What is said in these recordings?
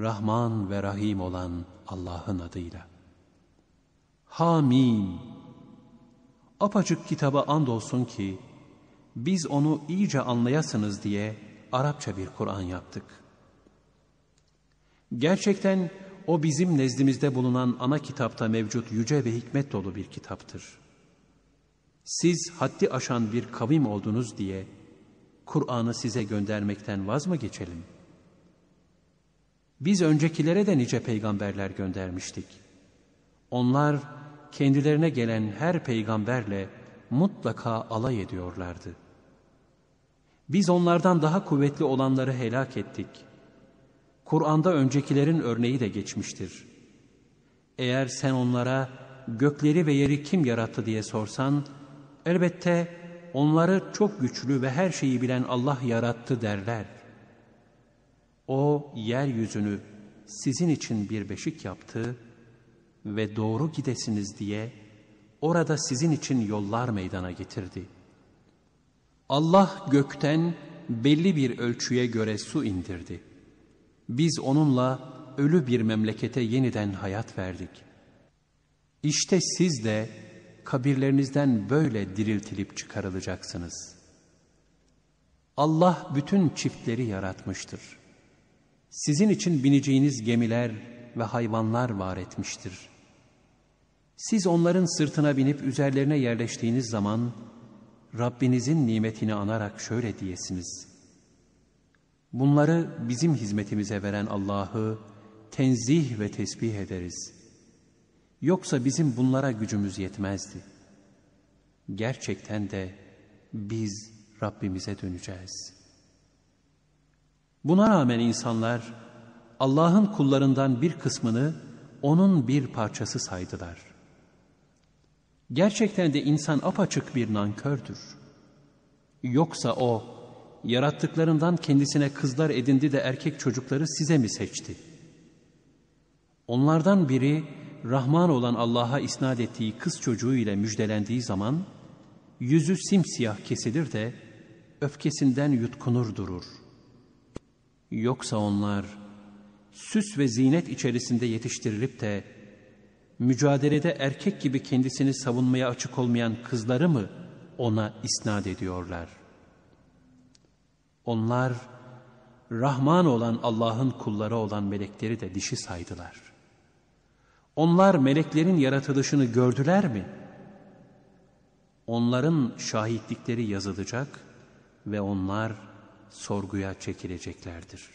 Rahman ve Rahim olan Allah'ın adıyla. Hamim. Apaçık kitaba andolsun ki biz onu iyice anlayasınız diye Arapça bir Kur'an yaptık. Gerçekten o bizim nezdimizde bulunan ana kitapta mevcut yüce ve hikmet dolu bir kitaptır. Siz haddi aşan bir kavim oldunuz diye Kur'an'ı size göndermekten vaz mı geçelim?'' Biz öncekilere de nice peygamberler göndermiştik. Onlar kendilerine gelen her peygamberle mutlaka alay ediyorlardı. Biz onlardan daha kuvvetli olanları helak ettik. Kur'an'da öncekilerin örneği de geçmiştir. Eğer sen onlara gökleri ve yeri kim yarattı diye sorsan, elbette onları çok güçlü ve her şeyi bilen Allah yarattı derler.'' yeryüzünü sizin için bir beşik yaptı ve doğru gidesiniz diye orada sizin için yollar meydana getirdi. Allah gökten belli bir ölçüye göre su indirdi. Biz onunla ölü bir memlekete yeniden hayat verdik. İşte siz de kabirlerinizden böyle diriltilip çıkarılacaksınız. Allah bütün çiftleri yaratmıştır sizin için bineceğiniz gemiler ve hayvanlar var etmiştir. Siz onların sırtına binip üzerlerine yerleştiğiniz zaman Rabbinizin nimetini anarak şöyle diyesiniz. Bunları bizim hizmetimize veren Allah'ı tenzih ve tesbih ederiz. Yoksa bizim bunlara gücümüz yetmezdi. Gerçekten de biz Rabbimize döneceğiz.'' Buna rağmen insanlar Allah'ın kullarından bir kısmını onun bir parçası saydılar. Gerçekten de insan apaçık bir nankördür. Yoksa o, yarattıklarından kendisine kızlar edindi de erkek çocukları size mi seçti? Onlardan biri, Rahman olan Allah'a isnat ettiği kız çocuğu ile müjdelendiği zaman, yüzü simsiyah kesilir de, öfkesinden yutkunur durur.'' Yoksa onlar süs ve zinet içerisinde yetiştirilip de mücadelede erkek gibi kendisini savunmaya açık olmayan kızları mı ona isnat ediyorlar? Onlar Rahman olan Allah'ın kulları olan melekleri de dişi saydılar. Onlar meleklerin yaratılışını gördüler mi? Onların şahitlikleri yazılacak ve onlar sorguya çekileceklerdir.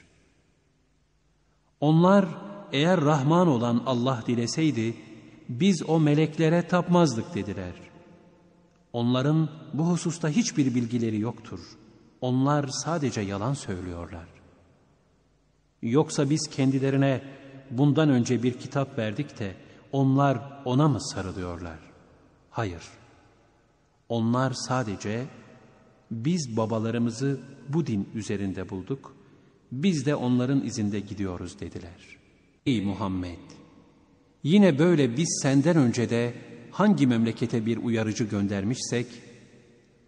Onlar eğer Rahman olan Allah dileseydi biz o meleklere tapmazdık dediler. Onların bu hususta hiçbir bilgileri yoktur. Onlar sadece yalan söylüyorlar. Yoksa biz kendilerine bundan önce bir kitap verdik de onlar ona mı sarılıyorlar? Hayır. Onlar sadece biz babalarımızı bu din üzerinde bulduk. Biz de onların izinde gidiyoruz dediler. Ey Muhammed! Yine böyle biz senden önce de hangi memlekete bir uyarıcı göndermişsek,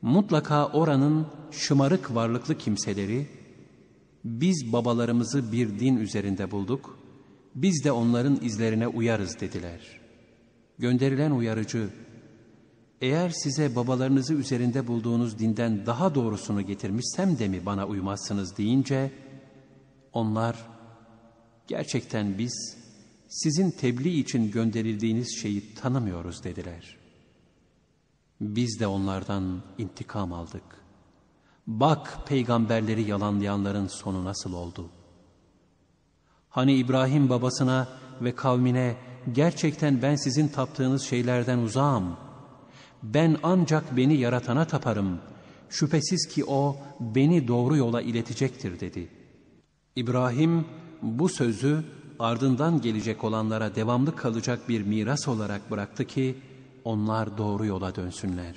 mutlaka oranın şımarık varlıklı kimseleri, biz babalarımızı bir din üzerinde bulduk, biz de onların izlerine uyarız dediler. Gönderilen uyarıcı, eğer size babalarınızı üzerinde bulduğunuz dinden daha doğrusunu getirmişsem de mi bana uymazsınız deyince, onlar, gerçekten biz sizin tebliğ için gönderildiğiniz şeyi tanımıyoruz dediler. Biz de onlardan intikam aldık. Bak peygamberleri yalanlayanların sonu nasıl oldu. Hani İbrahim babasına ve kavmine gerçekten ben sizin taptığınız şeylerden uzağım.'' ben ancak beni yaratana taparım. Şüphesiz ki o beni doğru yola iletecektir dedi. İbrahim bu sözü ardından gelecek olanlara devamlı kalacak bir miras olarak bıraktı ki onlar doğru yola dönsünler.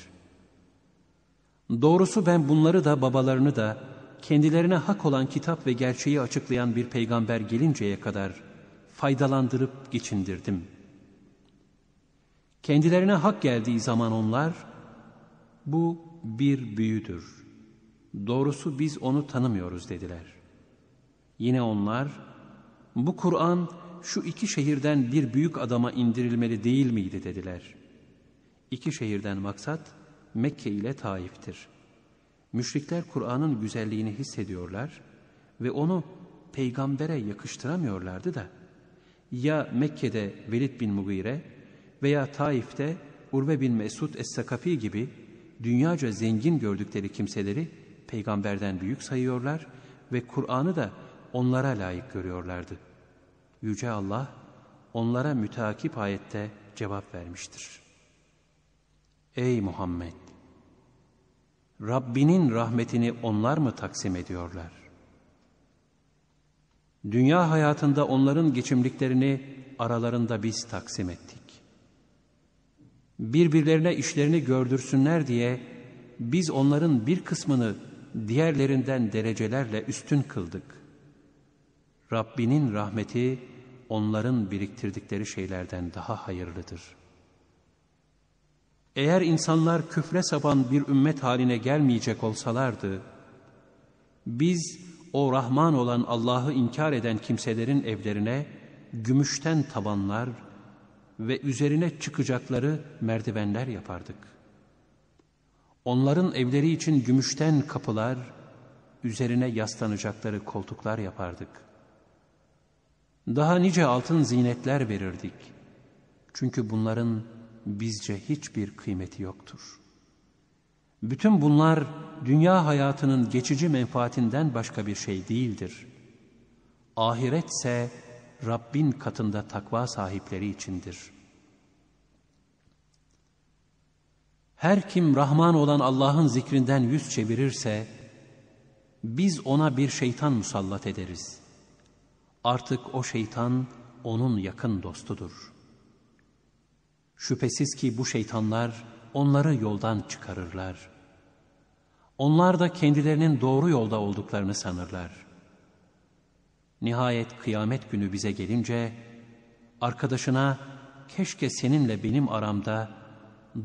Doğrusu ben bunları da babalarını da kendilerine hak olan kitap ve gerçeği açıklayan bir peygamber gelinceye kadar faydalandırıp geçindirdim.'' Kendilerine hak geldiği zaman onlar, bu bir büyüdür. Doğrusu biz onu tanımıyoruz dediler. Yine onlar, bu Kur'an şu iki şehirden bir büyük adama indirilmeli değil miydi dediler. İki şehirden maksat Mekke ile Taif'tir. Müşrikler Kur'an'ın güzelliğini hissediyorlar ve onu peygambere yakıştıramıyorlardı da ya Mekke'de Velid bin Mugire veya Taif'te Urve bin Mesud Es-Sakafi gibi dünyaca zengin gördükleri kimseleri peygamberden büyük sayıyorlar ve Kur'an'ı da onlara layık görüyorlardı. Yüce Allah onlara mütakip ayette cevap vermiştir. Ey Muhammed! Rabbinin rahmetini onlar mı taksim ediyorlar? Dünya hayatında onların geçimliklerini aralarında biz taksim ettik birbirlerine işlerini gördürsünler diye biz onların bir kısmını diğerlerinden derecelerle üstün kıldık. Rabbinin rahmeti onların biriktirdikleri şeylerden daha hayırlıdır. Eğer insanlar küfre saban bir ümmet haline gelmeyecek olsalardı, biz o Rahman olan Allah'ı inkar eden kimselerin evlerine gümüşten tabanlar, ve üzerine çıkacakları merdivenler yapardık. Onların evleri için gümüşten kapılar, üzerine yaslanacakları koltuklar yapardık. Daha nice altın zinetler verirdik. Çünkü bunların bizce hiçbir kıymeti yoktur. Bütün bunlar dünya hayatının geçici menfaatinden başka bir şey değildir. Ahiretse Rabbin katında takva sahipleri içindir. Her kim Rahman olan Allah'ın zikrinden yüz çevirirse, biz ona bir şeytan musallat ederiz. Artık o şeytan onun yakın dostudur. Şüphesiz ki bu şeytanlar onları yoldan çıkarırlar. Onlar da kendilerinin doğru yolda olduklarını sanırlar.'' Nihayet kıyamet günü bize gelince arkadaşına keşke seninle benim aramda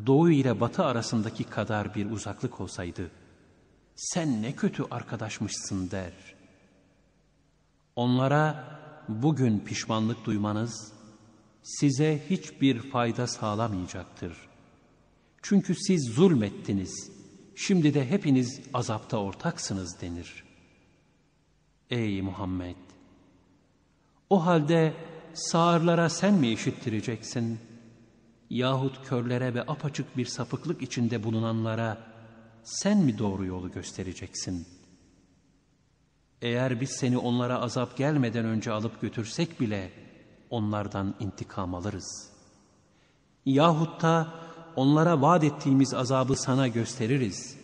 doğu ile batı arasındaki kadar bir uzaklık olsaydı. Sen ne kötü arkadaşmışsın der. Onlara bugün pişmanlık duymanız size hiçbir fayda sağlamayacaktır. Çünkü siz zulmettiniz. Şimdi de hepiniz azapta ortaksınız denir. Ey Muhammed! O halde sağırlara sen mi işittireceksin? Yahut körlere ve apaçık bir sapıklık içinde bulunanlara sen mi doğru yolu göstereceksin? Eğer biz seni onlara azap gelmeden önce alıp götürsek bile onlardan intikam alırız. Yahut da onlara vaat ettiğimiz azabı sana gösteririz.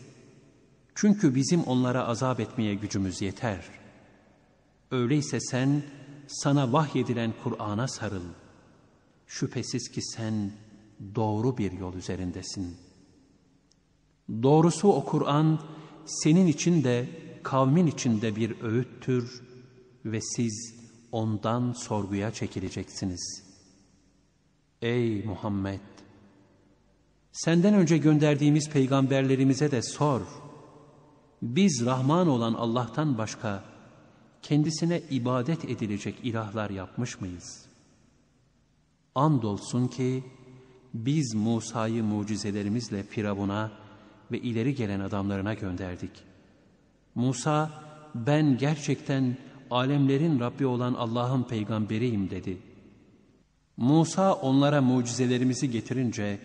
Çünkü bizim onlara azap etmeye gücümüz yeter. Öyleyse sen, sana vahyedilen Kur'an'a sarıl. Şüphesiz ki sen doğru bir yol üzerindesin. Doğrusu o Kur'an senin için de kavmin için de bir öğüttür ve siz ondan sorguya çekileceksiniz. Ey Muhammed! Senden önce gönderdiğimiz peygamberlerimize de sor. Biz Rahman olan Allah'tan başka kendisine ibadet edilecek ilahlar yapmış mıyız? Andolsun ki biz Musa'yı mucizelerimizle Firavun'a ve ileri gelen adamlarına gönderdik. Musa, ben gerçekten alemlerin Rabbi olan Allah'ın peygamberiyim dedi. Musa onlara mucizelerimizi getirince,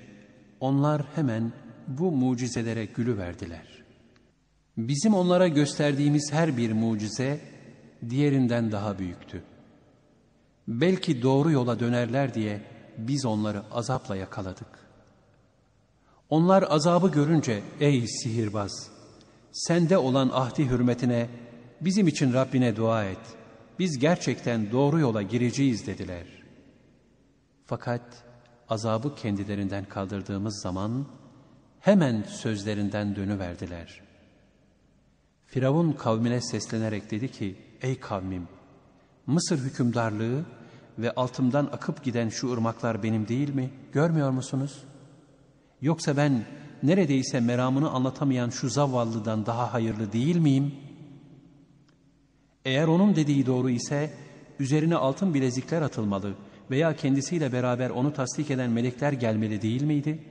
onlar hemen bu mucizelere gülüverdiler. Bizim onlara gösterdiğimiz her bir mucize, diğerinden daha büyüktü. Belki doğru yola dönerler diye biz onları azapla yakaladık. Onlar azabı görünce ey sihirbaz sende olan ahdi hürmetine bizim için Rabbine dua et. Biz gerçekten doğru yola gireceğiz dediler. Fakat azabı kendilerinden kaldırdığımız zaman hemen sözlerinden dönüverdiler. Firavun kavmine seslenerek dedi ki, ey kavmim, Mısır hükümdarlığı ve altımdan akıp giden şu ırmaklar benim değil mi? Görmüyor musunuz? Yoksa ben neredeyse meramını anlatamayan şu zavallıdan daha hayırlı değil miyim? Eğer onun dediği doğru ise üzerine altın bilezikler atılmalı veya kendisiyle beraber onu tasdik eden melekler gelmeli değil miydi?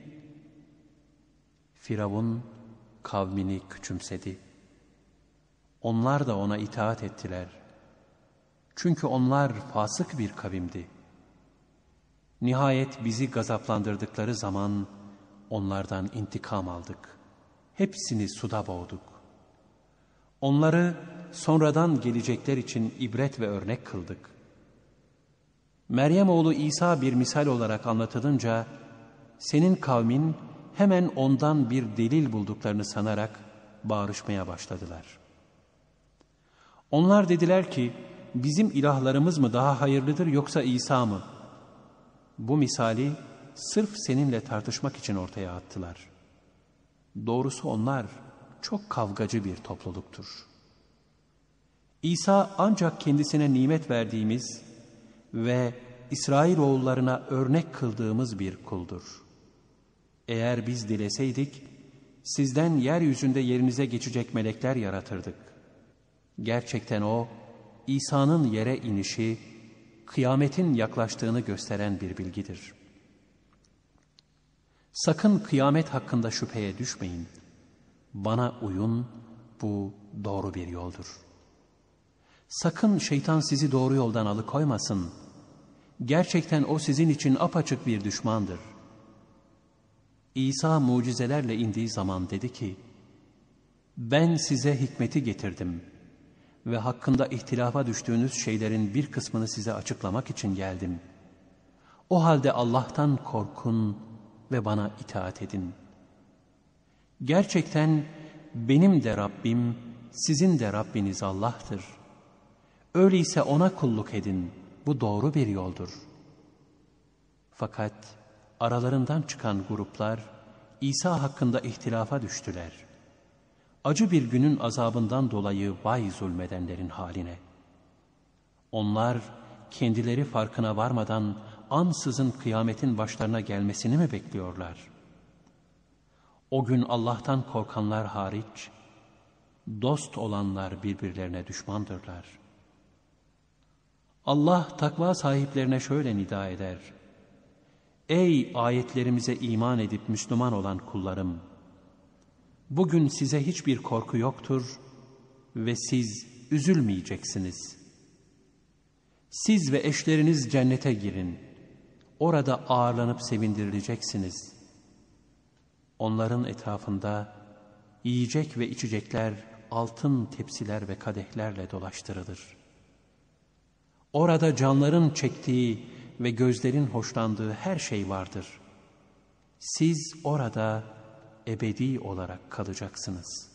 Firavun kavmini küçümsedi.'' Onlar da ona itaat ettiler. Çünkü onlar fasık bir kavimdi. Nihayet bizi gazaplandırdıkları zaman onlardan intikam aldık. Hepsini suda boğduk. Onları sonradan gelecekler için ibret ve örnek kıldık. Meryem oğlu İsa bir misal olarak anlatılınca, senin kavmin hemen ondan bir delil bulduklarını sanarak bağırışmaya başladılar.'' Onlar dediler ki, bizim ilahlarımız mı daha hayırlıdır yoksa İsa mı? Bu misali sırf seninle tartışmak için ortaya attılar. Doğrusu onlar çok kavgacı bir topluluktur. İsa ancak kendisine nimet verdiğimiz ve İsrail oğullarına örnek kıldığımız bir kuldur. Eğer biz dileseydik, sizden yeryüzünde yerinize geçecek melekler yaratırdık.'' Gerçekten o, İsa'nın yere inişi, kıyametin yaklaştığını gösteren bir bilgidir. Sakın kıyamet hakkında şüpheye düşmeyin. Bana uyun, bu doğru bir yoldur. Sakın şeytan sizi doğru yoldan alıkoymasın. Gerçekten o sizin için apaçık bir düşmandır. İsa mucizelerle indiği zaman dedi ki, ben size hikmeti getirdim.'' ve hakkında ihtilafa düştüğünüz şeylerin bir kısmını size açıklamak için geldim. O halde Allah'tan korkun ve bana itaat edin. Gerçekten benim de Rabbim, sizin de Rabbiniz Allah'tır. Öyleyse ona kulluk edin. Bu doğru bir yoldur. Fakat aralarından çıkan gruplar İsa hakkında ihtilafa düştüler. Acı bir günün azabından dolayı vay zulmedenlerin haline. Onlar kendileri farkına varmadan ansızın kıyametin başlarına gelmesini mi bekliyorlar? O gün Allah'tan korkanlar hariç, dost olanlar birbirlerine düşmandırlar. Allah takva sahiplerine şöyle nida eder. Ey ayetlerimize iman edip Müslüman olan kullarım! Bugün size hiçbir korku yoktur ve siz üzülmeyeceksiniz. Siz ve eşleriniz cennete girin. Orada ağırlanıp sevindirileceksiniz. Onların etrafında yiyecek ve içecekler altın tepsiler ve kadehlerle dolaştırılır. Orada canların çektiği ve gözlerin hoşlandığı her şey vardır. Siz orada ebedi olarak kalacaksınız.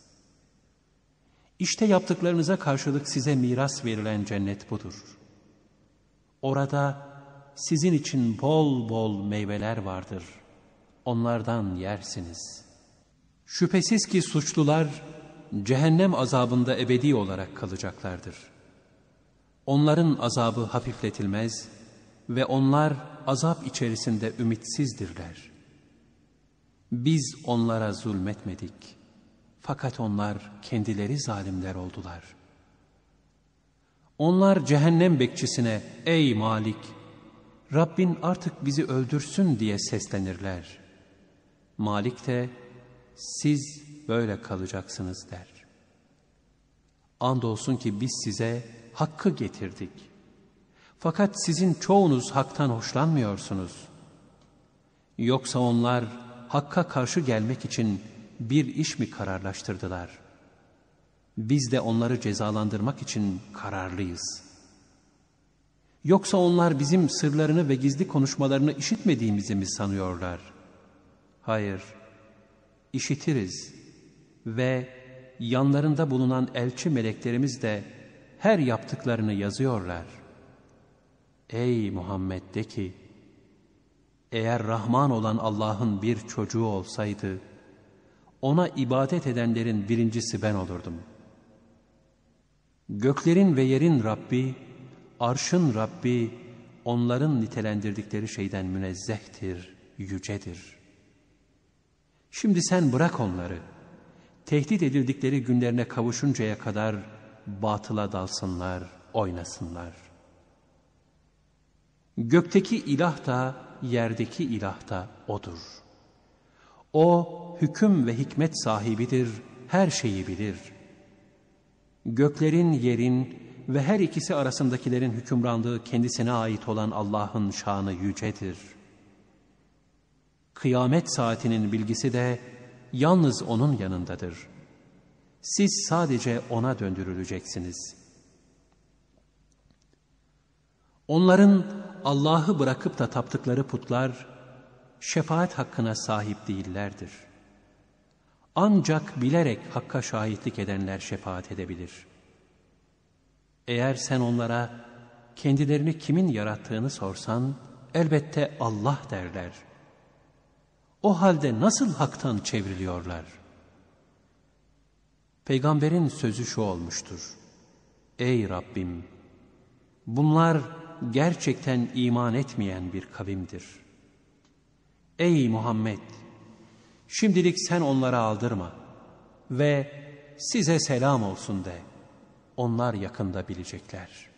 İşte yaptıklarınıza karşılık size miras verilen cennet budur. Orada sizin için bol bol meyveler vardır. Onlardan yersiniz. Şüphesiz ki suçlular cehennem azabında ebedi olarak kalacaklardır. Onların azabı hafifletilmez ve onlar azap içerisinde ümitsizdirler.'' Biz onlara zulmetmedik. Fakat onlar kendileri zalimler oldular. Onlar cehennem bekçisine ey Malik Rabbin artık bizi öldürsün diye seslenirler. Malik de siz böyle kalacaksınız der. Andolsun ki biz size hakkı getirdik. Fakat sizin çoğunuz haktan hoşlanmıyorsunuz. Yoksa onlar Hakk'a karşı gelmek için bir iş mi kararlaştırdılar? Biz de onları cezalandırmak için kararlıyız. Yoksa onlar bizim sırlarını ve gizli konuşmalarını işitmediğimizi mi sanıyorlar? Hayır, işitiriz ve yanlarında bulunan elçi meleklerimiz de her yaptıklarını yazıyorlar. Ey Muhammed de ki, eğer Rahman olan Allah'ın bir çocuğu olsaydı, ona ibadet edenlerin birincisi ben olurdum. Göklerin ve yerin Rabbi, arşın Rabbi, onların nitelendirdikleri şeyden münezzehtir, yücedir. Şimdi sen bırak onları, tehdit edildikleri günlerine kavuşuncaya kadar batıla dalsınlar, oynasınlar. Gökteki ilah da, yerdeki ilah da O'dur. O hüküm ve hikmet sahibidir, her şeyi bilir. Göklerin, yerin ve her ikisi arasındakilerin hükümranlığı kendisine ait olan Allah'ın şanı yücedir. Kıyamet saatinin bilgisi de yalnız O'nun yanındadır. Siz sadece O'na döndürüleceksiniz.'' Onların Allah'ı bırakıp da taptıkları putlar şefaat hakkına sahip değillerdir. Ancak bilerek hakka şahitlik edenler şefaat edebilir. Eğer sen onlara kendilerini kimin yarattığını sorsan elbette Allah derler. O halde nasıl haktan çevriliyorlar? Peygamberin sözü şu olmuştur. Ey Rabbim! Bunlar gerçekten iman etmeyen bir kavimdir. Ey Muhammed! Şimdilik sen onlara aldırma ve size selam olsun de. Onlar yakında bilecekler.''